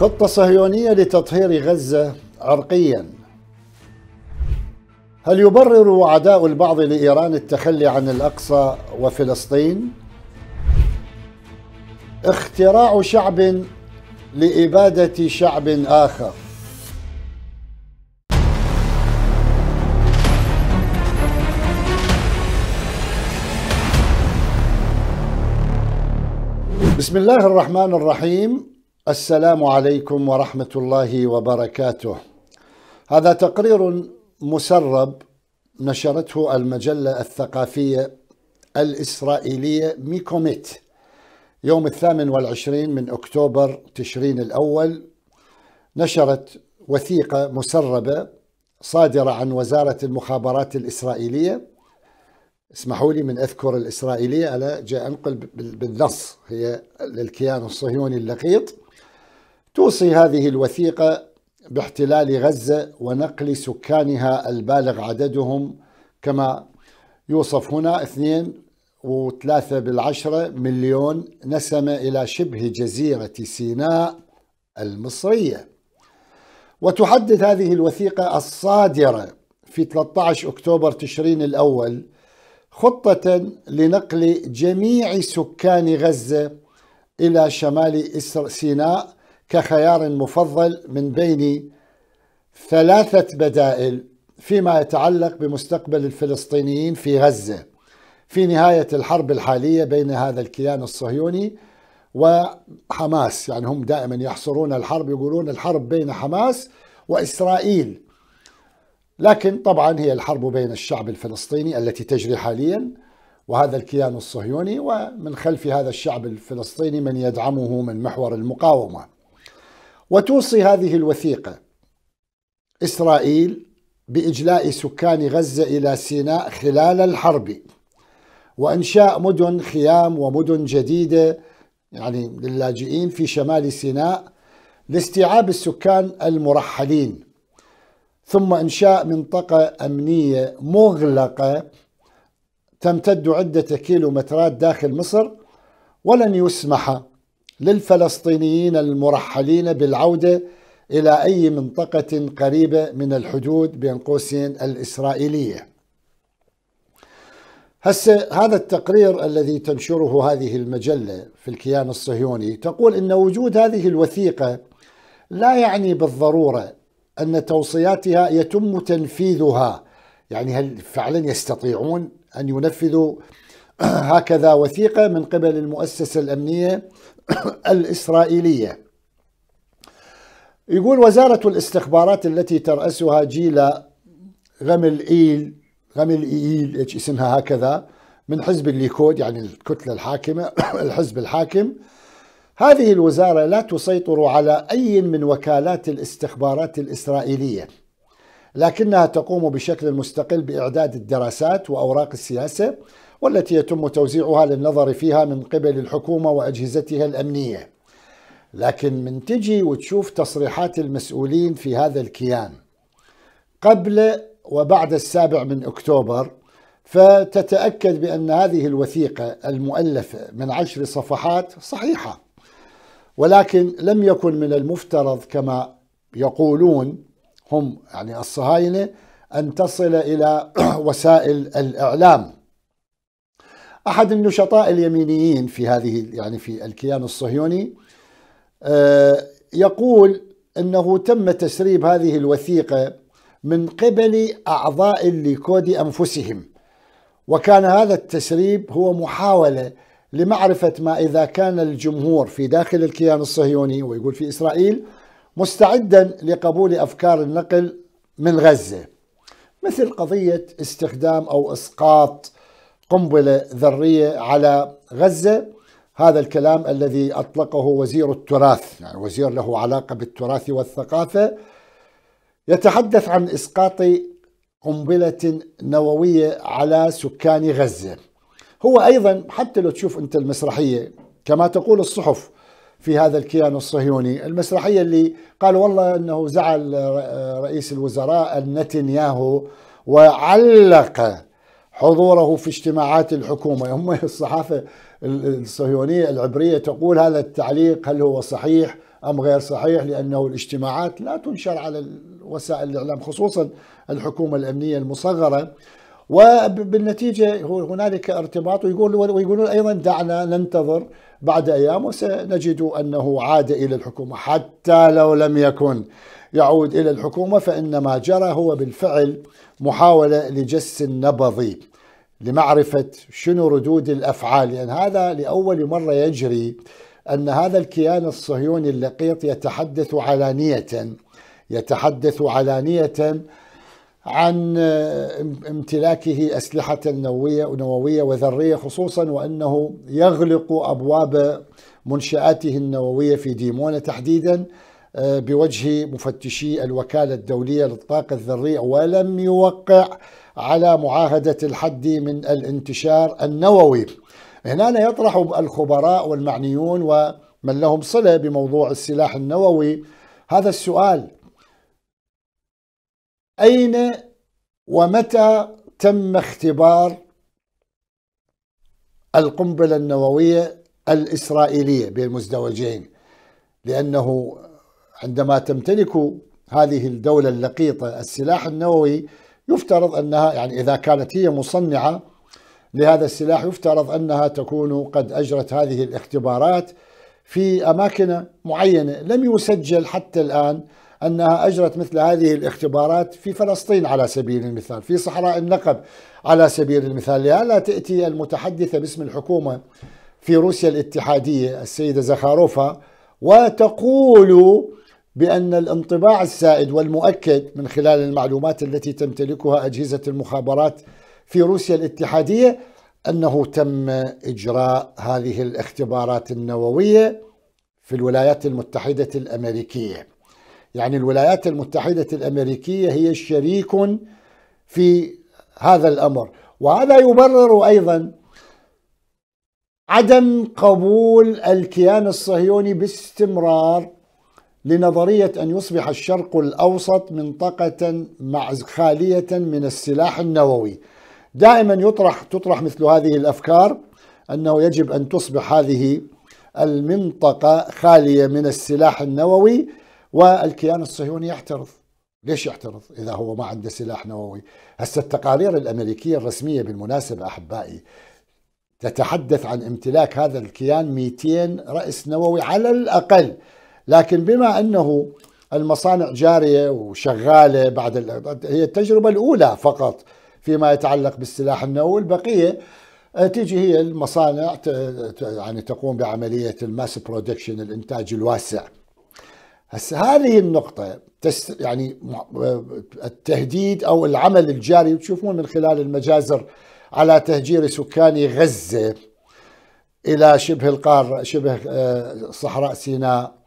خطة صهيونية لتطهير غزة عرقيا هل يبرر عداء البعض لإيران التخلي عن الأقصى وفلسطين؟ اختراع شعب لإبادة شعب آخر بسم الله الرحمن الرحيم السلام عليكم ورحمة الله وبركاته. هذا تقرير مسرب نشرته المجلة الثقافية الإسرائيلية ميكوميت يوم الثامن والعشرين من أكتوبر تشرين الأول نشرت وثيقة مسربة صادرة عن وزارة المخابرات الإسرائيلية اسمحوا لي من أذكر الإسرائيلية أنا جاء أنقل بالنص هي للكيان الصهيوني اللقيط توصي هذه الوثيقة باحتلال غزة ونقل سكانها البالغ عددهم كما يوصف هنا 2.3 بالعشرة مليون نسمة إلى شبه جزيرة سيناء المصرية وتحدد هذه الوثيقة الصادرة في 13 أكتوبر تشرين الأول خطة لنقل جميع سكان غزة إلى شمال سيناء كخيار مفضل من بين ثلاثة بدائل فيما يتعلق بمستقبل الفلسطينيين في غزة في نهاية الحرب الحالية بين هذا الكيان الصهيوني وحماس يعني هم دائما يحصرون الحرب يقولون الحرب بين حماس وإسرائيل لكن طبعا هي الحرب بين الشعب الفلسطيني التي تجري حاليا وهذا الكيان الصهيوني ومن خلف هذا الشعب الفلسطيني من يدعمه من محور المقاومه وتوصي هذه الوثيقة إسرائيل بإجلاء سكان غزة إلى سيناء خلال الحرب وإنشاء مدن خيام ومدن جديدة يعني للاجئين في شمال سيناء لاستيعاب السكان المرحلين ثم إنشاء منطقة أمنية مغلقة تمتد عدة كيلومترات داخل مصر ولن يسمح للفلسطينيين المرحلين بالعودة إلى أي منطقة قريبة من الحدود بين قوسين الإسرائيلية هسه هذا التقرير الذي تنشره هذه المجلة في الكيان الصهيوني تقول إن وجود هذه الوثيقة لا يعني بالضرورة أن توصياتها يتم تنفيذها يعني هل فعلا يستطيعون أن ينفذوا هكذا وثيقة من قبل المؤسسة الأمنية الإسرائيلية يقول وزارة الاستخبارات التي ترأسها جيلا غمل إيل غمل إيل اسمها هكذا من حزب الليكود يعني الكتلة الحاكمة الحزب الحاكم هذه الوزارة لا تسيطر على أي من وكالات الاستخبارات الإسرائيلية لكنها تقوم بشكل مستقل بإعداد الدراسات وأوراق السياسة والتي يتم توزيعها للنظر فيها من قبل الحكومة وأجهزتها الأمنية لكن من تجي وتشوف تصريحات المسؤولين في هذا الكيان قبل وبعد السابع من أكتوبر فتتأكد بأن هذه الوثيقة المؤلفة من عشر صفحات صحيحة ولكن لم يكن من المفترض كما يقولون هم يعني الصهاينة أن تصل إلى وسائل الإعلام احد النشطاء اليمينيين في هذه يعني في الكيان الصهيوني آه، يقول انه تم تسريب هذه الوثيقه من قبل اعضاء الليكود انفسهم وكان هذا التسريب هو محاوله لمعرفه ما اذا كان الجمهور في داخل الكيان الصهيوني ويقول في اسرائيل مستعدا لقبول افكار النقل من غزه مثل قضيه استخدام او اسقاط قنبله ذريه على غزه هذا الكلام الذي اطلقه وزير التراث يعني وزير له علاقه بالتراث والثقافه يتحدث عن اسقاط قنبله نوويه على سكان غزه هو ايضا حتى لو تشوف انت المسرحيه كما تقول الصحف في هذا الكيان الصهيوني المسرحيه اللي قال والله انه زعل رئيس الوزراء نتنياهو وعلق حضوره في اجتماعات الحكومة هم الصحافة الصهيونية العبرية تقول هذا التعليق هل هو صحيح أم غير صحيح لأنه الاجتماعات لا تنشر على وسائل الإعلام خصوصا الحكومة الأمنية المصغرة وبالنتيجة هنالك ارتباط ويقول ويقولون أيضا دعنا ننتظر بعد أيام وسنجد أنه عاد إلى الحكومة حتى لو لم يكن يعود إلى الحكومة فإن ما جرى هو بالفعل محاولة لجس النبضي لمعرفة شنو ردود الأفعال لأن هذا لأول مرة يجري أن هذا الكيان الصهيوني اللقيط يتحدث علانية يتحدث علانية عن امتلاكه أسلحة نووية نووية وذرية خصوصا وأنه يغلق أبواب منشآته النووية في ديمونة تحديدا آه، بوجه مفتشي الوكالة الدولية للطاقة الذرية ولم يوقع على معاهدة الحد من الانتشار النووي هنا يطرح الخبراء والمعنيون ومن لهم صلة بموضوع السلاح النووي هذا السؤال أين ومتى تم اختبار القنبلة النووية الإسرائيلية بين مزدوجين لأنه عندما تمتلك هذه الدولة اللقيطة السلاح النووي يفترض أنها يعني إذا كانت هي مصنعة لهذا السلاح يفترض أنها تكون قد أجرت هذه الاختبارات في أماكن معينة لم يسجل حتى الآن أنها أجرت مثل هذه الاختبارات في فلسطين على سبيل المثال في صحراء النقب على سبيل المثال لا تأتي المتحدثة باسم الحكومة في روسيا الاتحادية السيدة زخاروفا وتقول بأن الانطباع السائد والمؤكد من خلال المعلومات التي تمتلكها أجهزة المخابرات في روسيا الاتحادية أنه تم إجراء هذه الاختبارات النووية في الولايات المتحدة الأمريكية يعني الولايات المتحدة الأمريكية هي شريك في هذا الأمر وهذا يبرر أيضا عدم قبول الكيان الصهيوني باستمرار لنظرية أن يصبح الشرق الأوسط منطقة خالية من السلاح النووي دائما يطرح تطرح مثل هذه الأفكار أنه يجب أن تصبح هذه المنطقة خالية من السلاح النووي والكيان الصهيوني يعترض ليش يعترض إذا هو ما عنده سلاح نووي هسه التقارير الأمريكية الرسمية بالمناسبة أحبائي تتحدث عن امتلاك هذا الكيان 200 رأس نووي على الأقل لكن بما أنه المصانع جارية وشغالة بعد هي التجربة الأولى فقط فيما يتعلق بالسلاح النووي البقية آه، تيجي هي المصانع يعني تقوم بعملية الماس برودكشن الإنتاج الواسع هسه هذه النقطة يعني آه، التهديد أو العمل الجاري تشوفون من خلال المجازر على تهجير سكان غزة إلى شبه القارة شبه آه، صحراء سيناء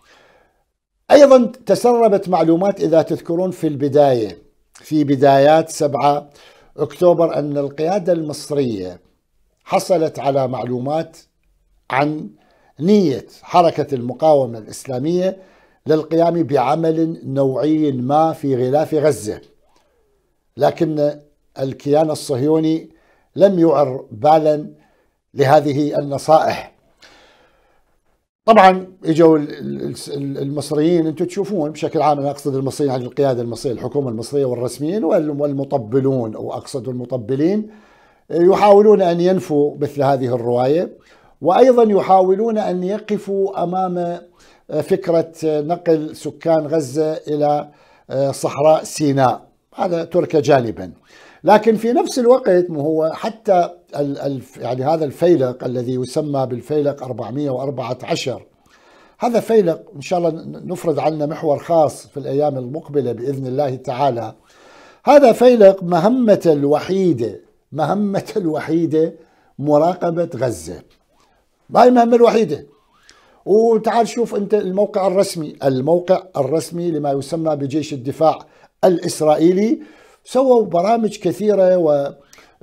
أيضا تسربت معلومات إذا تذكرون في البداية في بدايات 7 أكتوبر أن القيادة المصرية حصلت على معلومات عن نية حركة المقاومة الإسلامية للقيام بعمل نوعي ما في غلاف غزة لكن الكيان الصهيوني لم يعر بالا لهذه النصائح طبعا اجوا المصريين انتم تشوفون بشكل عام انا اقصد المصريين يعني القياده المصريه الحكومه المصريه والرسميين والمطبلون او اقصد المطبلين يحاولون ان ينفوا مثل هذه الروايه وايضا يحاولون ان يقفوا امام آه، فكره آه، نقل سكان غزه الى آه، صحراء سيناء هذا ترك جانبا لكن في نفس الوقت هو حتى يعني هذا الفيلق الذي يسمى بالفيلق 414 هذا فيلق إن شاء الله نفرض عنا محور خاص في الأيام المقبلة بإذن الله تعالى هذا فيلق مهمته الوحيدة مهمته الوحيدة مراقبة غزة هاي المهمة الوحيدة وتعال شوف أنت الموقع الرسمي الموقع الرسمي لما يسمى بجيش الدفاع الإسرائيلي سووا برامج كثيرة و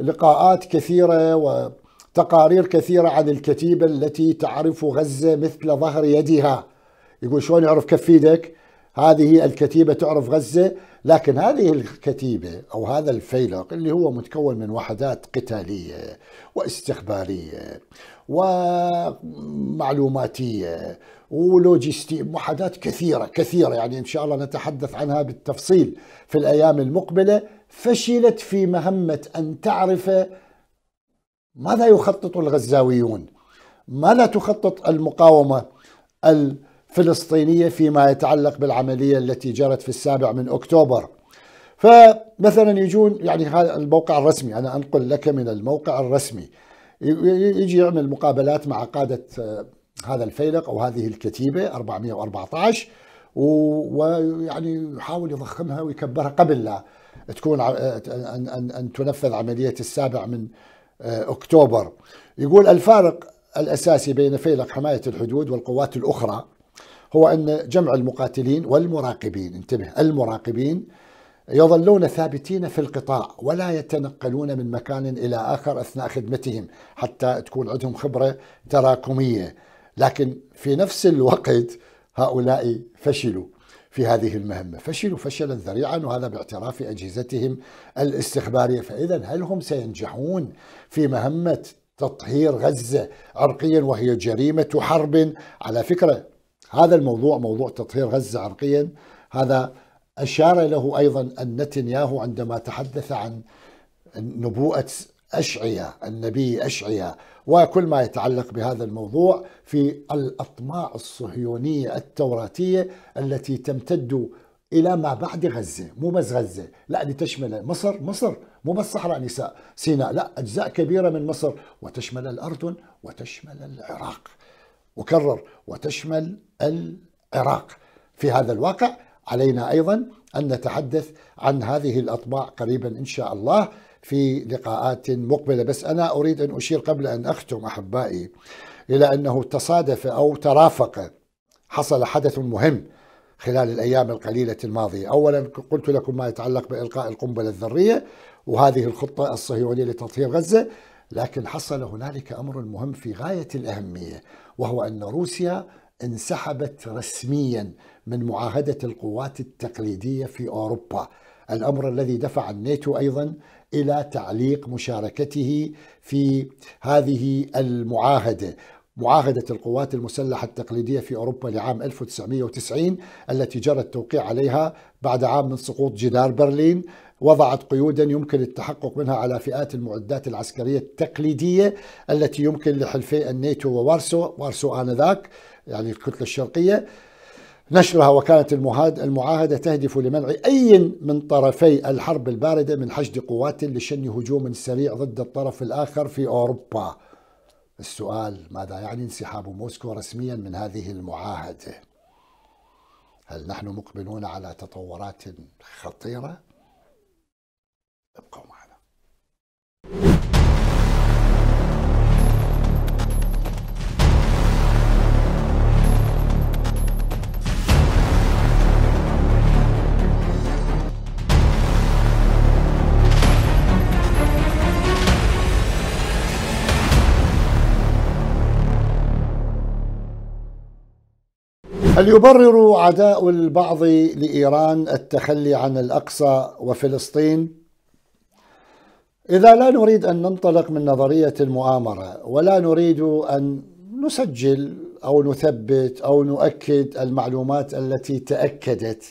لقاءات كثيرة وتقارير كثيرة عن الكتيبة التي تعرف غزة مثل ظهر يدها يقول شلون يعرف كف يدك هذه الكتيبة تعرف غزة لكن هذه الكتيبة أو هذا الفيلق اللي هو متكون من وحدات قتالية واستخبارية ومعلوماتية ولوجستي وحدات كثيرة كثيرة يعني إن شاء الله نتحدث عنها بالتفصيل في الأيام المقبلة فشلت في مهمة أن تعرف ماذا يخطط الغزاويون ماذا تخطط المقاومة الفلسطينية فيما يتعلق بالعملية التي جرت في السابع من أكتوبر فمثلا يجون يعني هذا الموقع الرسمي أنا أنقل لك من الموقع الرسمي يجي يعمل مقابلات مع قادة آه، هذا الفيلق أو هذه الكتيبة 414 ويعني يحاول يضخمها ويكبرها قبل لا تكون آه، أن, أن, أن تنفذ عملية السابع من آه، أكتوبر يقول الفارق الأساسي بين فيلق حماية الحدود والقوات الأخرى هو أن جمع المقاتلين والمراقبين انتبه المراقبين يظلون ثابتين في القطاع ولا يتنقلون من مكان إلى آخر أثناء خدمتهم حتى تكون عندهم خبرة تراكمية لكن في نفس الوقت هؤلاء فشلوا في هذه المهمة فشلوا فشلا ذريعا وهذا باعتراف أجهزتهم الاستخبارية فإذا هل هم سينجحون في مهمة تطهير غزة عرقيا وهي جريمة حرب على فكرة هذا الموضوع موضوع تطهير غزة عرقيا هذا أشار له أيضا أن نتنياهو عندما تحدث عن نبوءة أشعية النبي أشعية وكل ما يتعلق بهذا الموضوع في الأطماع الصهيونية التوراتية التي تمتد إلى ما بعد غزة مو بس غزة لا دي تشمل مصر مصر مو بس صحراء نساء سيناء لا أجزاء كبيرة من مصر وتشمل الأردن وتشمل العراق وكرر وتشمل العراق في هذا الواقع علينا أيضا أن نتحدث عن هذه الأطباع قريبا إن شاء الله في لقاءات مقبلة بس أنا أريد أن أشير قبل أن أختم أحبائي إلى أنه تصادف أو ترافق حصل حدث مهم خلال الأيام القليلة الماضية أولا قلت لكم ما يتعلق بإلقاء القنبلة الذرية وهذه الخطة الصهيونية لتطهير غزة لكن حصل هنالك أمر مهم في غاية الأهمية وهو أن روسيا انسحبت رسميا من معاهدة القوات التقليدية في أوروبا الأمر الذي دفع الناتو أيضا الى تعليق مشاركته في هذه المعاهده معاهدة القوات المسلحة التقليدية في أوروبا لعام 1990 التي جرى التوقيع عليها بعد عام من سقوط جدار برلين وضعت قيودا يمكن التحقق منها على فئات المعدات العسكرية التقليدية التي يمكن لحلفي الناتو ووارسو وارسو آنذاك يعني الكتلة الشرقية نشرها وكالة المعاهدة تهدف لمنع أي من طرفي الحرب الباردة من حشد قوات لشن هجوم سريع ضد الطرف الآخر في أوروبا السؤال ماذا يعني انسحاب موسكو رسميا من هذه المعاهدة هل نحن مقبلون على تطورات خطيرة؟ ابقوا معنا هل يبرر عداء البعض لإيران التخلي عن الأقصى وفلسطين؟ إذا لا نريد أن ننطلق من نظرية المؤامرة ولا نريد أن نسجل أو نثبت أو نؤكد المعلومات التي تأكدت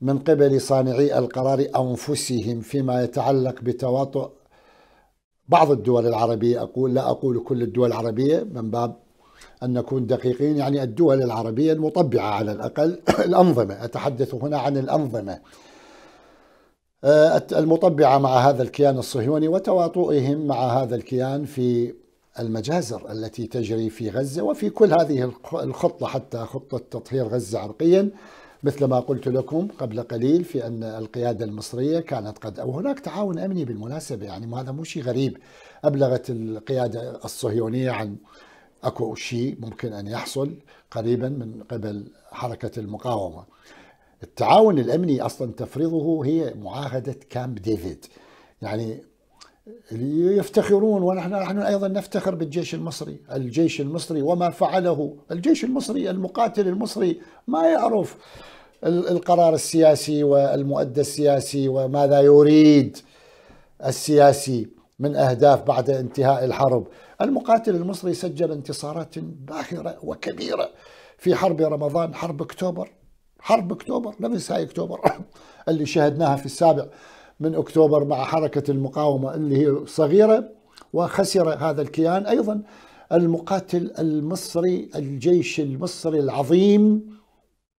من قبل صانعي القرار أنفسهم فيما يتعلق بتواطؤ بعض الدول العربية أقول لا أقول كل الدول العربية من باب أن نكون دقيقين يعني الدول العربية المطبعة على الأقل الأنظمة أتحدث هنا عن الأنظمة آه، المطبعة مع هذا الكيان الصهيوني وتواطؤهم مع هذا الكيان في المجازر التي تجري في غزة وفي كل هذه الخطة حتى خطة تطهير غزة عرقيا مثل ما قلت لكم قبل قليل في أن القيادة المصرية كانت قد وهناك تعاون أمني بالمناسبة يعني هذا مو شيء غريب أبلغت القيادة الصهيونية عن اكو شيء ممكن ان يحصل قريبا من قبل حركه المقاومه. التعاون الامني اصلا تفريضه هي معاهده كامب ديفيد. يعني يفتخرون ونحن نحن ايضا نفتخر بالجيش المصري، الجيش المصري وما فعله، الجيش المصري المقاتل المصري ما يعرف القرار السياسي والمؤدى السياسي وماذا يريد السياسي من أهداف بعد انتهاء الحرب المقاتل المصري سجل انتصارات باهرة وكبيرة في حرب رمضان حرب أكتوبر حرب أكتوبر نفس هاي أكتوبر اللي شهدناها في السابع من أكتوبر مع حركة المقاومة اللي هي صغيرة وخسر هذا الكيان أيضا المقاتل المصري الجيش المصري العظيم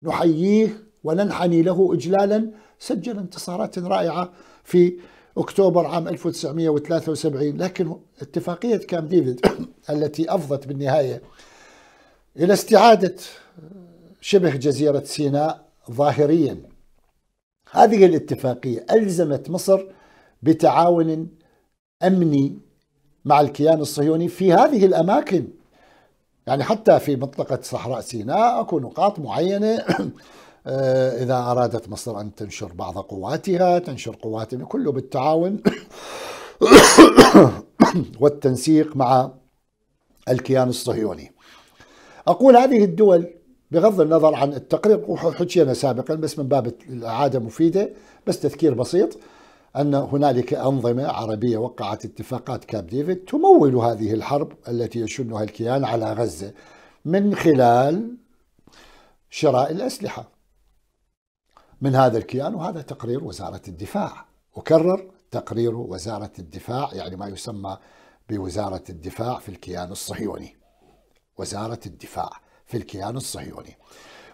نحييه وننحني له إجلالا سجل انتصارات رائعة في أكتوبر عام 1973 لكن اتفاقية كام ديفيد التي أفضت بالنهاية إلى استعادة شبه جزيرة سيناء ظاهريا هذه الاتفاقية ألزمت مصر بتعاون أمني مع الكيان الصهيوني في هذه الأماكن يعني حتى في منطقة صحراء سيناء أكو نقاط معينة آه، إذا أرادت مصر أن تنشر بعض قواتها تنشر قواتها كله بالتعاون والتنسيق مع الكيان الصهيوني أقول هذه الدول بغض النظر عن التقرير وحكينا سابقا بس من باب الإعادة مفيدة بس تذكير بسيط أن هنالك أنظمة عربية وقعت اتفاقات كاب ديفيد تمول هذه الحرب التي يشنها الكيان على غزة من خلال شراء الأسلحة من هذا الكيان وهذا تقرير وزارة الدفاع وكرر تقرير وزارة الدفاع يعني ما يسمى بوزارة الدفاع في الكيان الصهيوني وزارة الدفاع في الكيان الصهيوني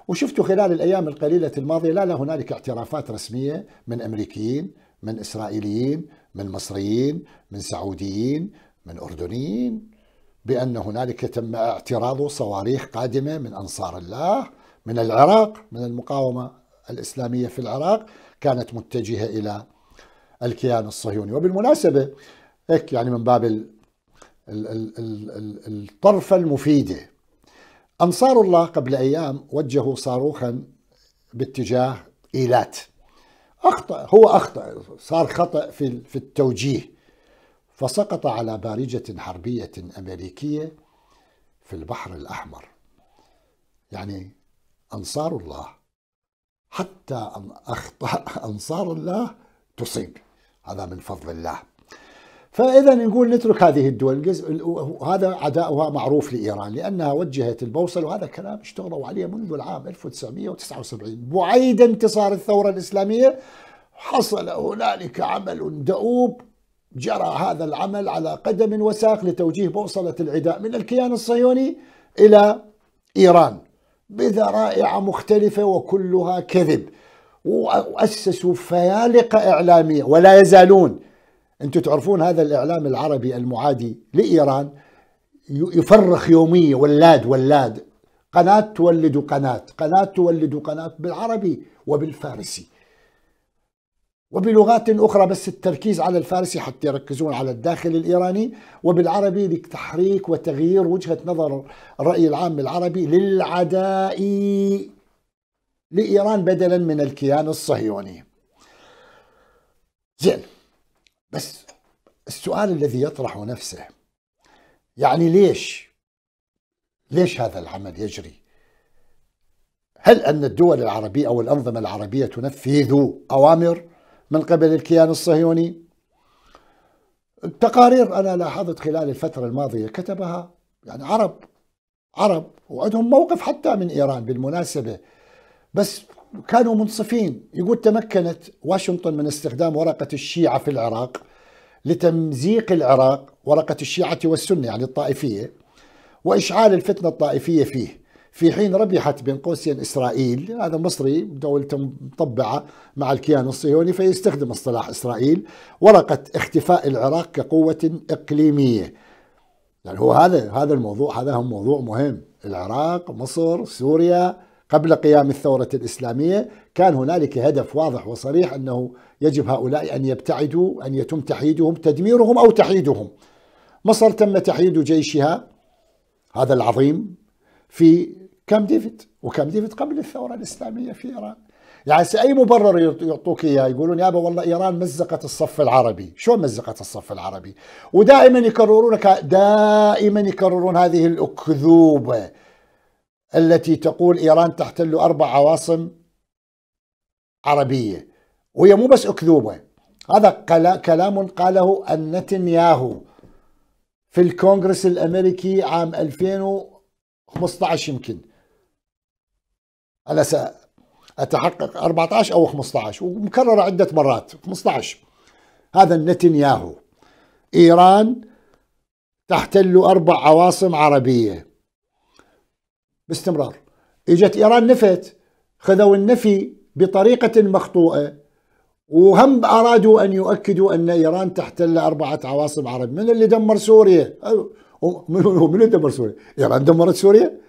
وشفت خلال الأيام القليلة الماضية لا لا هنالك اعترافات رسمية من أمريكيين من إسرائيليين من مصريين من سعوديين من أردنيين بأن هنالك تم اعتراض صواريخ قادمة من أنصار الله من العراق من المقاومة الإسلامية في العراق كانت متجهة إلى الكيان الصهيوني وبالمناسبة هيك يعني من باب الطرفة المفيدة أنصار الله قبل أيام وجهوا صاروخا باتجاه إيلات أخطأ هو أخطأ صار خطأ في في التوجيه فسقط على بارجة حربية أمريكية في البحر الأحمر يعني أنصار الله حتى أن أخطاء أنصار الله تصيب هذا من فضل الله فإذا نقول نترك هذه الدول وهذا عداؤها معروف لإيران لأنها وجهت البوصل وهذا كلام اشتغلوا عليه منذ العام 1979 بعيد انتصار الثورة الإسلامية حصل هنالك عمل دؤوب جرى هذا العمل على قدم وساق لتوجيه بوصلة العداء من الكيان الصهيوني إلى إيران بذرائع مختلفة وكلها كذب وأسسوا فيالق إعلامية ولا يزالون أنتم تعرفون هذا الإعلام العربي المعادي لإيران يفرخ يوميا ولاد ولاد قناة تولد قناة قناة تولد قناة بالعربي وبالفارسي وبلغات أخرى بس التركيز على الفارسي حتى يركزون على الداخل الإيراني وبالعربي لتحريك وتغيير وجهة نظر الرأي العام العربي للعداء لإيران بدلا من الكيان الصهيوني زين بس السؤال الذي يطرح نفسه يعني ليش ليش هذا العمل يجري هل أن الدول العربية أو الأنظمة العربية تنفذ أوامر من قبل الكيان الصهيوني التقارير أنا لاحظت خلال الفترة الماضية كتبها يعني عرب عرب وعندهم موقف حتى من إيران بالمناسبة بس كانوا منصفين يقول تمكنت واشنطن من استخدام ورقة الشيعة في العراق لتمزيق العراق ورقة الشيعة والسنة يعني الطائفية وإشعال الفتنة الطائفية فيه في حين ربحت بين قوسين إسرائيل هذا مصري دولته مطبعة مع الكيان الصهيوني فيستخدم اصطلاح إسرائيل ورقة اختفاء العراق كقوة إقليمية يعني هو هذا هذا الموضوع هذا هو موضوع مهم العراق مصر سوريا قبل قيام الثورة الإسلامية كان هنالك هدف واضح وصريح أنه يجب هؤلاء أن يبتعدوا أن يتم تحييدهم تدميرهم أو تحييدهم مصر تم تحييد جيشها هذا العظيم في كام ديفيد وكام ديفيد قبل الثوره الاسلاميه في ايران يعني اي مبرر يعطوك اياه يقولون يابا والله ايران مزقت الصف العربي، شلون مزقت الصف العربي؟ ودائما يكررون دائما يكررون هذه الاكذوبه التي تقول ايران تحتل اربع عواصم عربيه وهي مو بس اكذوبه هذا كلام قاله النتنياهو في الكونغرس الامريكي عام 2015 يمكن على أتحقق 14 أو 15 ومكررة عدة مرات 15 هذا نتنياهو إيران تحتل أربع عواصم عربية باستمرار إجت إيران نفت خذوا النفي بطريقة مخطوئة وهم أرادوا أن يؤكدوا أن إيران تحتل أربعة عواصم عربية من اللي دمر سوريا من اللي دمر سوريا إيران دمرت سوريا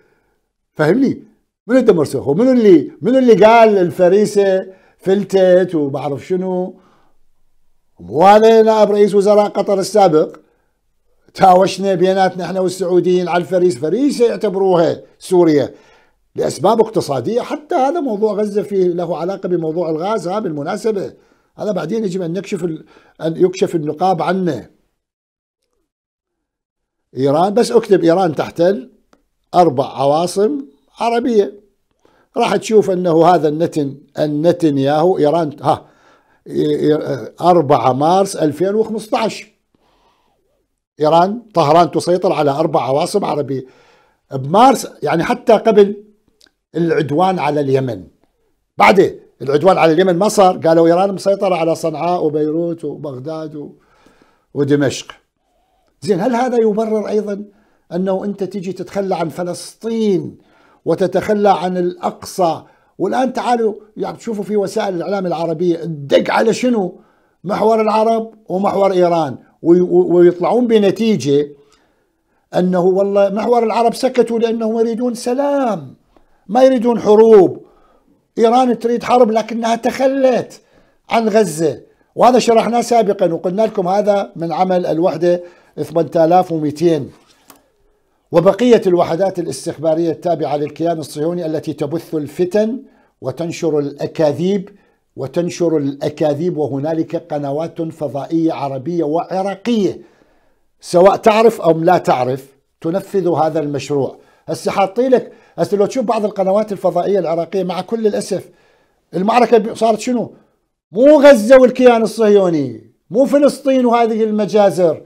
فهمني منو تمر سوخو منو اللي منو اللي قال الفريسه فلتت وبعرف شنو مو نائب رئيس وزراء قطر السابق تاوشنا بيناتنا احنا والسعوديين على الفريس فريسه يعتبروها سوريا لاسباب اقتصاديه حتى هذا موضوع غزه فيه له علاقه بموضوع الغاز ها بالمناسبه هذا بعدين يجب ان نكشف ان يكشف النقاب عنه ايران بس اكتب ايران تحتل اربع عواصم عربية راح تشوف أنه هذا النتن النتن ياهو إيران ها 4 مارس 2015 إيران طهران تسيطر على أربع عواصم عربية بمارس يعني حتى قبل العدوان على اليمن بعدين العدوان على اليمن ما صار قالوا إيران مسيطرة على صنعاء وبيروت وبغداد و... ودمشق زين هل هذا يبرر أيضا أنه أنت تجي تتخلى عن فلسطين وتتخلى عن الأقصى والآن تعالوا يعني تشوفوا في وسائل الإعلام العربية الدق على شنو محور العرب ومحور إيران ويطلعون بنتيجة أنه والله محور العرب سكتوا لأنهم يريدون سلام ما يريدون حروب إيران تريد حرب لكنها تخلت عن غزة وهذا شرحناه سابقا وقلنا لكم هذا من عمل الوحدة 8200 وبقية الوحدات الاستخبارية التابعة للكيان الصهيوني التي تبث الفتن وتنشر الأكاذيب وتنشر الأكاذيب وهنالك قنوات فضائية عربية وعراقية سواء تعرف أو لا تعرف تنفذ هذا المشروع هسه حاطين لك هسه لو تشوف بعض القنوات الفضائية العراقية مع كل الأسف المعركة صارت شنو مو غزة والكيان الصهيوني مو فلسطين وهذه المجازر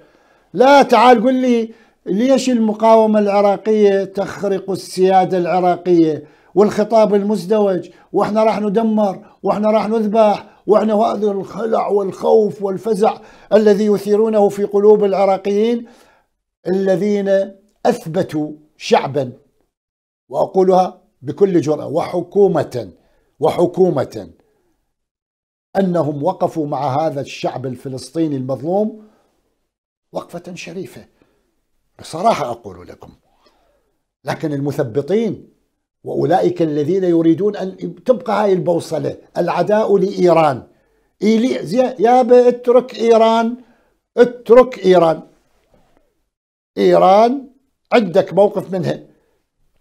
لا تعال قل لي ليش المقاومة العراقية تخرق السيادة العراقية والخطاب المزدوج واحنا راح ندمر واحنا راح نذبح واحنا هذا الخلع والخوف والفزع الذي يثيرونه في قلوب العراقيين الذين اثبتوا شعبا واقولها بكل جرأة وحكومة وحكومة انهم وقفوا مع هذا الشعب الفلسطيني المظلوم وقفة شريفة بصراحة أقول لكم لكن المثبطين وأولئك الذين يريدون أن تبقى هاي البوصلة العداء لإيران إيلي يا اترك إيران اترك إيران إيران عندك موقف منها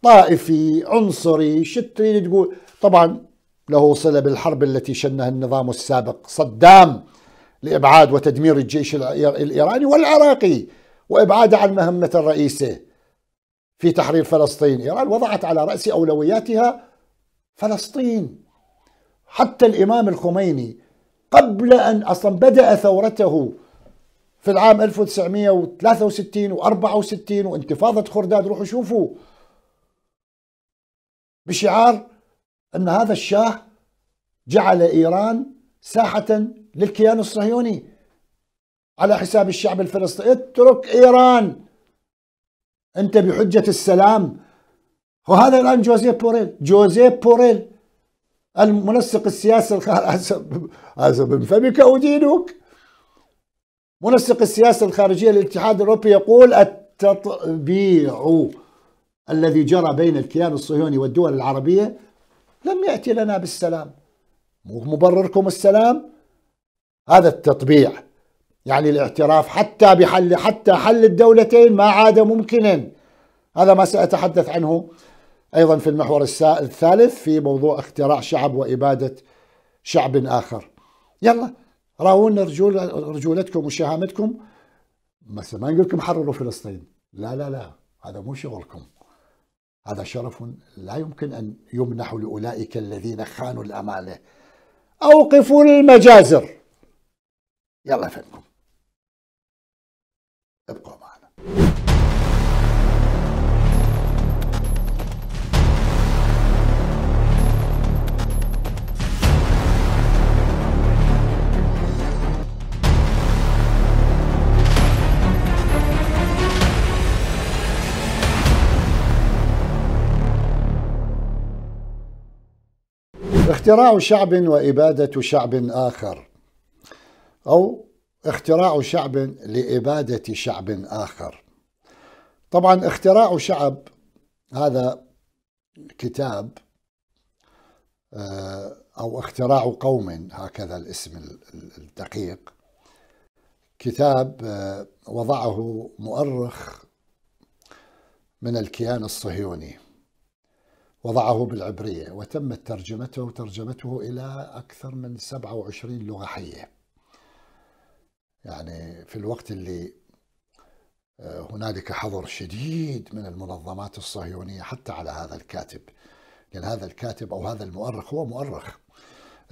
طائفي عنصري شو تقول طبعا له صلة بالحرب التي شنها النظام السابق صدام لإبعاد وتدمير الجيش الإيراني والعراقي وإبعاده عن مهمة الرئيسة في تحرير فلسطين إيران وضعت على رأس أولوياتها فلسطين حتى الإمام الخميني قبل أن أصلا بدأ ثورته في العام 1963 و64 وانتفاضة خرداد روحوا شوفوا بشعار أن هذا الشاه جعل إيران ساحة للكيان الصهيوني على حساب الشعب الفلسطيني اترك إيران أنت بحجة السلام وهذا الآن جوزيف بوريل جوزيف بوريل المنسق السياسي هذا من فمك أدينك منسق السياسة الخارجية للاتحاد الأوروبي يقول التطبيع الذي جرى بين الكيان الصهيوني والدول العربية لم يأتي لنا بالسلام مبرركم السلام هذا التطبيع يعني الاعتراف حتى بحل حتى حل الدولتين ما عاد ممكنا هذا ما سأتحدث عنه أيضا في المحور الثالث في موضوع اختراع شعب وإبادة شعب آخر يلا راونا رجول رجولتكم وشهامتكم بس ما نقول لكم حرروا فلسطين لا لا لا هذا مو شغلكم هذا شرف لا يمكن أن يمنح لأولئك الذين خانوا الأمانة أوقفوا المجازر يلا فنكم ابقوا معنا اختراع شعب وإبادة شعب آخر أو اختراع شعب لإبادة شعب آخر طبعا اختراع شعب هذا كتاب آه، أو اختراع قوم هكذا الاسم الدقيق كتاب آه، وضعه مؤرخ من الكيان الصهيوني وضعه بالعبرية وتمت ترجمته ترجمته إلى أكثر من 27 لغة حية يعني في الوقت اللي آه، هنالك حظر شديد من المنظمات الصهيونية حتى على هذا الكاتب لأن هذا الكاتب أو هذا المؤرخ هو مؤرخ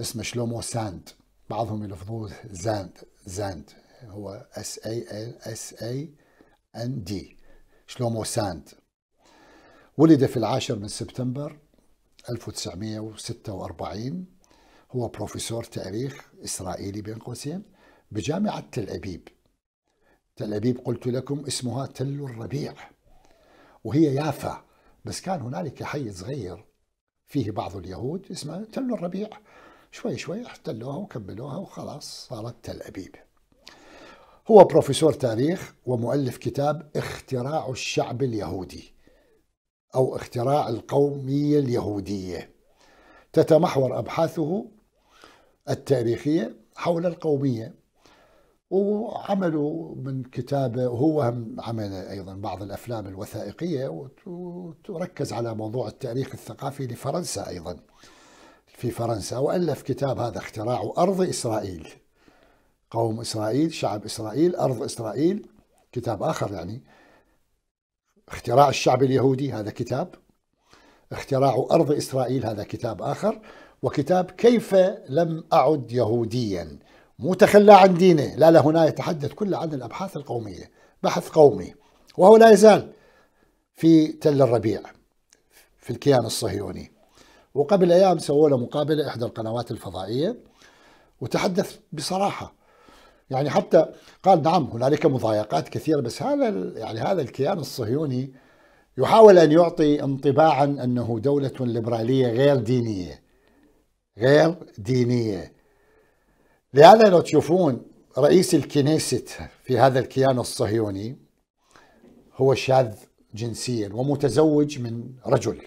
اسمه شلومو ساند بعضهم يلفظوه زاند زاند هو اس اي اس اي ان دي شلومو ساند ولد في العاشر من سبتمبر 1946 هو بروفيسور تاريخ اسرائيلي بين قوسين بجامعة تل أبيب تل أبيب قلت لكم اسمها تل الربيع وهي يافا بس كان هنالك حي صغير فيه بعض اليهود اسمه تل الربيع شوي شوي احتلوها وكملوها وخلاص صارت تل أبيب هو بروفيسور تاريخ ومؤلف كتاب اختراع الشعب اليهودي أو اختراع القومية اليهودية تتمحور أبحاثه التاريخية حول القومية وعملوا من كتابه وهو هم عمل ايضا بعض الافلام الوثائقيه وتركز على موضوع التاريخ الثقافي لفرنسا ايضا في فرنسا والف كتاب هذا اختراع ارض اسرائيل قوم اسرائيل شعب اسرائيل ارض اسرائيل كتاب اخر يعني اختراع الشعب اليهودي هذا كتاب اختراع ارض اسرائيل هذا كتاب اخر وكتاب كيف لم اعد يهوديا مو تخلى عن دينه لا لا هنا يتحدث كله عن الأبحاث القومية بحث قومي وهو لا يزال في تل الربيع في الكيان الصهيوني وقبل أيام سووا له مقابلة إحدى القنوات الفضائية وتحدث بصراحة يعني حتى قال نعم هنالك مضايقات كثيرة بس هذا يعني هذا الكيان الصهيوني يحاول أن يعطي انطباعا أنه دولة ليبرالية غير دينية غير دينية لهذا لو تشوفون رئيس الكنيست في هذا الكيان الصهيوني هو شاذ جنسيا ومتزوج من رجل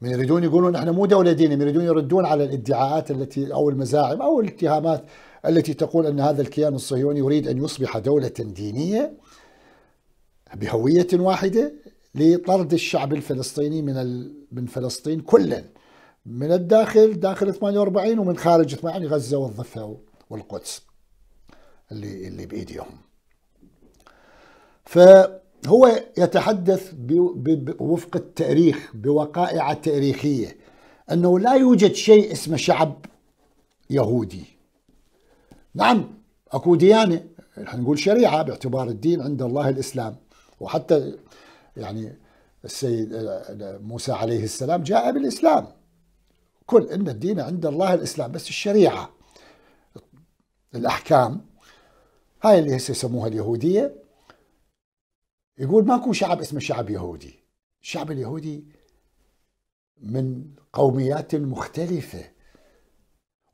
من يريدون يقولون احنا مو دوله دينيه يريدون يردون على الادعاءات التي او المزاعم او الاتهامات التي تقول ان هذا الكيان الصهيوني يريد ان يصبح دوله دينيه بهويه واحده لطرد الشعب الفلسطيني من من فلسطين كلا من الداخل داخل 48 ومن خارج 48 غزة والضفة والقدس اللي اللي بإيديهم فهو يتحدث وفق التاريخ بوقائع تاريخية أنه لا يوجد شيء اسمه شعب يهودي نعم أكو ديانة احنا نقول شريعة باعتبار الدين عند الله الإسلام وحتى يعني السيد موسى عليه السلام جاء بالإسلام كل ان الدين عند الله الاسلام بس الشريعه الاحكام هاي اللي هسه يسموها اليهوديه يقول ماكو شعب اسمه شعب يهودي الشعب اليهودي من قوميات مختلفه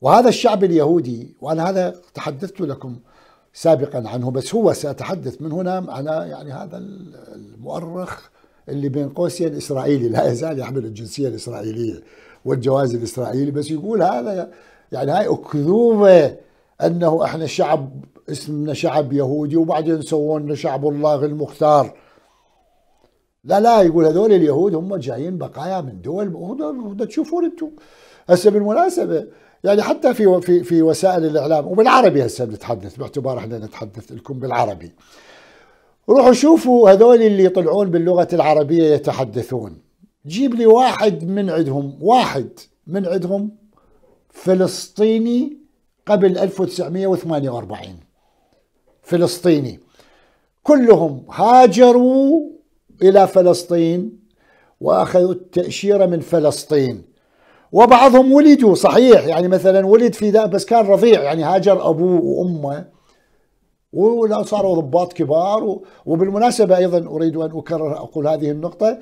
وهذا الشعب اليهودي وانا هذا تحدثت لكم سابقا عنه بس هو ساتحدث من هنا على يعني هذا المؤرخ اللي بين قوسين اسرائيلي لا يزال يحمل الجنسيه الاسرائيليه والجواز الاسرائيلي بس يقول هذا يعني هاي اكذوبه انه احنا شعب اسمنا شعب يهودي وبعدين سوونا شعب الله المختار لا لا يقول هذول اليهود هم جايين بقايا من دول تشوفون انتم هسه بالمناسبه يعني حتى في في في وسائل الاعلام وبالعربي هسه بنتحدث باعتبار احنا نتحدث لكم بالعربي روحوا شوفوا هذول اللي يطلعون باللغه العربيه يتحدثون جيب لي واحد من عندهم واحد من عندهم فلسطيني قبل 1948 فلسطيني كلهم هاجروا إلى فلسطين وأخذوا التأشيرة من فلسطين وبعضهم ولدوا صحيح يعني مثلا ولد في ذا بس كان رضيع يعني هاجر أبوه وأمه ولا صاروا ضباط كبار وبالمناسبة أيضا أريد أن أكرر أقول هذه النقطة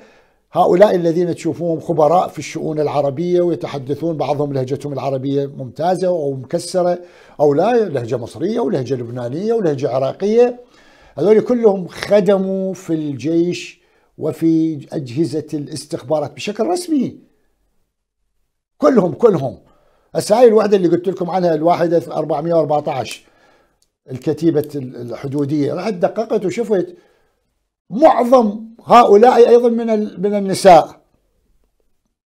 هؤلاء الذين تشوفوهم خبراء في الشؤون العربية ويتحدثون بعضهم لهجتهم العربية ممتازة أو مكسرة أو لا لهجة مصرية ولهجة لبنانية ولهجة عراقية هذول كلهم خدموا في الجيش وفي أجهزة الاستخبارات بشكل رسمي كلهم كلهم هاي الوحدة اللي قلت لكم عنها الواحدة 414 الكتيبة الحدودية رحت دققت وشفت معظم هؤلاء ايضا من من النساء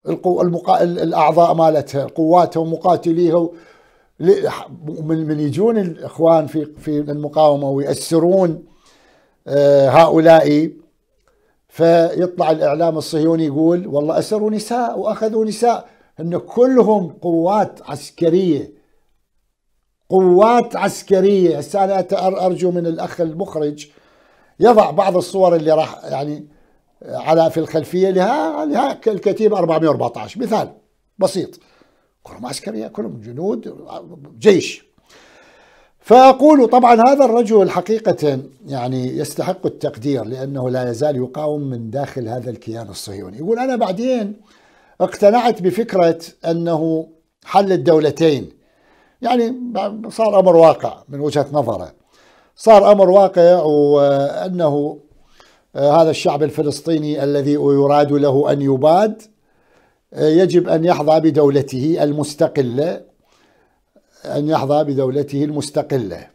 المقا... الاعضاء مالتها قواتها ومقاتليها من من يجون الاخوان في في المقاومه ويأسرون آه، هؤلاء فيطلع الاعلام الصهيوني يقول والله اسروا نساء واخذوا نساء ان كلهم قوات عسكريه قوات عسكريه هسه انا ارجو من الاخ المخرج يضع بعض الصور اللي راح يعني على في الخلفيه لها لها الكتيبه 414 مثال بسيط كلهم عسكريه كلهم جنود جيش فأقول طبعا هذا الرجل حقيقة يعني يستحق التقدير لأنه لا يزال يقاوم من داخل هذا الكيان الصهيوني يقول أنا بعدين اقتنعت بفكرة أنه حل الدولتين يعني صار أمر واقع من وجهة نظره صار أمر واقع وأنه آه، هذا الشعب الفلسطيني الذي يراد له أن يباد آه، يجب أن يحظى بدولته المستقلة أن يحظى بدولته المستقلة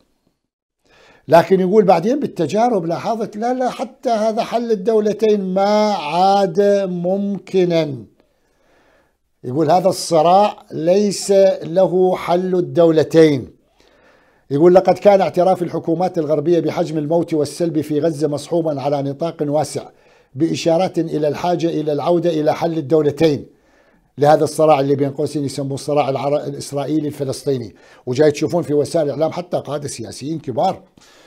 لكن يقول بعدين بالتجارب لاحظت لا لا حتى هذا حل الدولتين ما عاد ممكنا يقول هذا الصراع ليس له حل الدولتين يقول لقد كان اعتراف الحكومات الغربية بحجم الموت والسلب في غزة مصحوبا على نطاق واسع بإشارة إلى الحاجة إلى العودة إلى حل الدولتين لهذا الصراع اللي بين قوسين يسموه الصراع الإسرائيلي الفلسطيني وجاي تشوفون في وسائل الإعلام حتى قادة سياسيين كبار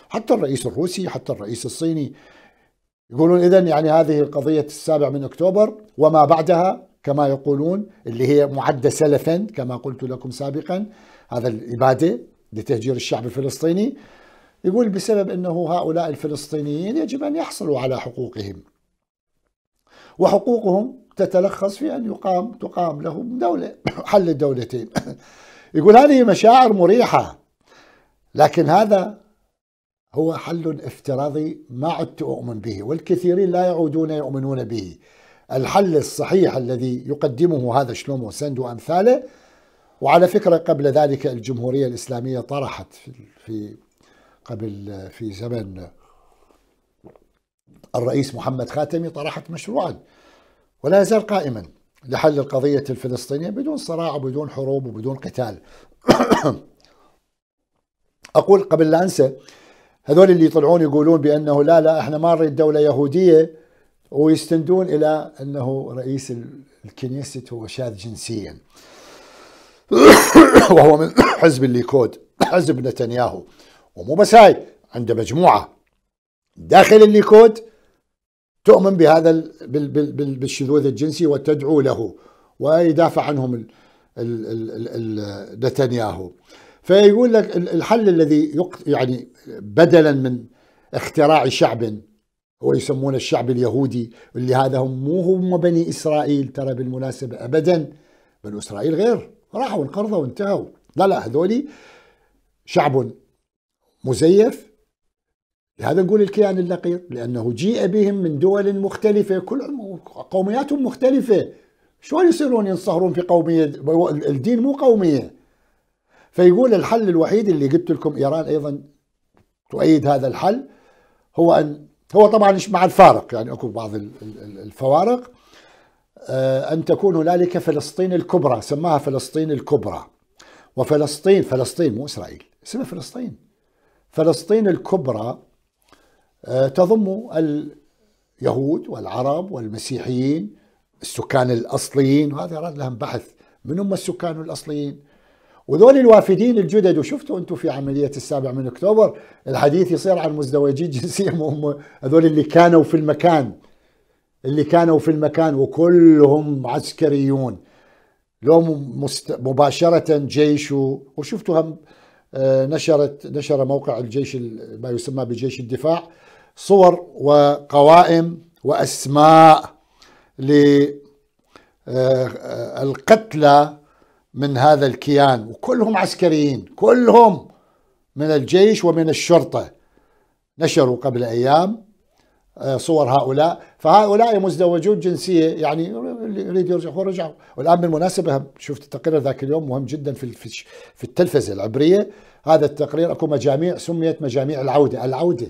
حتى الرئيس الروسي حتى الرئيس الصيني يقولون إذا يعني هذه القضية السابع من أكتوبر وما بعدها كما يقولون اللي هي معدة سلفا كما قلت لكم سابقا هذا الإبادة لتهجير الشعب الفلسطيني يقول بسبب أنه هؤلاء الفلسطينيين يجب أن يحصلوا على حقوقهم وحقوقهم تتلخص في أن يقام تقام لهم دولة حل الدولتين يقول هذه مشاعر مريحة لكن هذا هو حل افتراضي ما عدت أؤمن به والكثيرين لا يعودون يؤمنون به الحل الصحيح الذي يقدمه هذا شلومو سند وأمثاله وعلى فكرة قبل ذلك الجمهورية الإسلامية طرحت في قبل في زمن الرئيس محمد خاتمي طرحت مشروعا ولا يزال قائما لحل القضية الفلسطينية بدون صراع وبدون حروب وبدون قتال أقول قبل لا أنسى هذول اللي يطلعون يقولون بأنه لا لا احنا ما نريد دولة يهودية ويستندون إلى أنه رئيس الكنيسة هو شاذ جنسيا وهو من حزب الليكود حزب نتنياهو ومو بس هاي عنده مجموعة داخل الليكود تؤمن بهذا بالشذوذ الجنسي وتدعو له ويدافع عنهم نتنياهو فيقول لك الحل الذي يعني بدلا من اختراع شعب هو يسمونه الشعب اليهودي اللي هذا هم مو هم بني اسرائيل ترى بالمناسبه ابدا بنو اسرائيل غير راحوا القرضة وانتهوا لا لا هذولي شعب مزيف لهذا نقول الكيان النقيض لأنه جيء بهم من دول مختلفة كل قومياتهم مختلفة شلون يصيرون ينصهرون في قومية الدين مو قومية فيقول الحل الوحيد اللي قلت لكم إيران أيضا تؤيد هذا الحل هو أن هو طبعا مع الفارق يعني اكو بعض الفوارق آه، أن تكون هنالك فلسطين الكبرى سماها فلسطين الكبرى وفلسطين فلسطين مو إسرائيل اسمها فلسطين فلسطين الكبرى آه، تضم اليهود والعرب والمسيحيين السكان الأصليين وهذا أراد لهم بحث من هم السكان الأصليين وذول الوافدين الجدد وشفتوا انتم في عمليه السابع من اكتوبر الحديث يصير عن مزدوجي الجنسيه هم هذول اللي كانوا في المكان اللي كانوا في المكان وكلهم عسكريون لو مباشرة جيش وشفتوا هم آه، نشرت نشر موقع الجيش ما يسمى بجيش الدفاع صور وقوائم وأسماء للقتلى آه، آه، من هذا الكيان وكلهم عسكريين كلهم من الجيش ومن الشرطة نشروا قبل أيام آه، صور هؤلاء فهؤلاء مزدوجون جنسيه يعني يريد يرجعوا رجعوا والان بالمناسبه شفت التقرير ذاك اليوم مهم جدا في في التلفزه العبريه هذا التقرير اكو مجاميع سميت مجاميع العوده العوده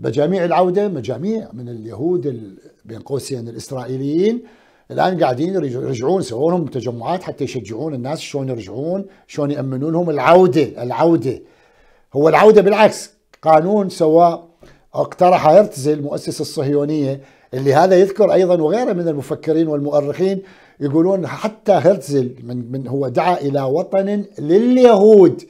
مجاميع العوده مجاميع من اليهود بين قوسين الاسرائيليين الان قاعدين يرجعون سووا لهم تجمعات حتى يشجعون الناس شلون يرجعون شلون يامنون لهم العوده العوده هو العوده بالعكس قانون سواه اقترح هرتزل المؤسس الصهيونية اللي هذا يذكر أيضا وغيره من المفكرين والمؤرخين يقولون حتى هرتزل من, من هو دعا إلى وطن لليهود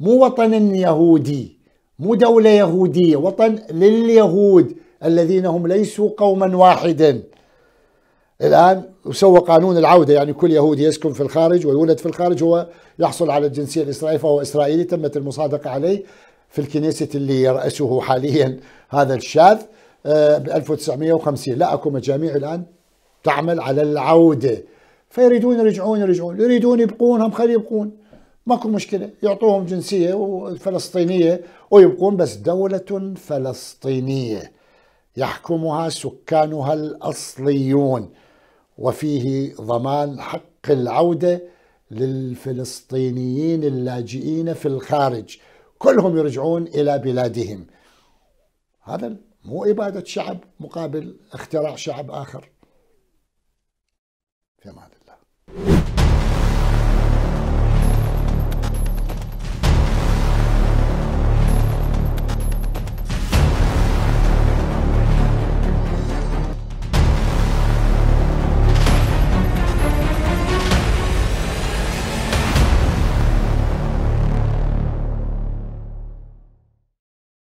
مو وطن يهودي مو دولة يهودية وطن لليهود الذين هم ليسوا قوما واحدا الآن وسوى قانون العودة يعني كل يهودي يسكن في الخارج ويولد في الخارج هو يحصل على الجنسية الإسرائيلية فهو إسرائيلي تمت المصادقة عليه في الكنيسة اللي يرأسه حاليا هذا الشاذ آه، ب 1950 لا اكو مجاميع الان تعمل على العوده فيريدون يرجعون يرجعون يريدون يبقون هم خلي يبقون ماكو مشكله يعطوهم جنسيه فلسطينيه ويبقون بس دوله فلسطينيه يحكمها سكانها الاصليون وفيه ضمان حق العوده للفلسطينيين اللاجئين في الخارج كلهم يرجعون إلى بلادهم هذا مو إبادة شعب مقابل اختراع شعب آخر في معنى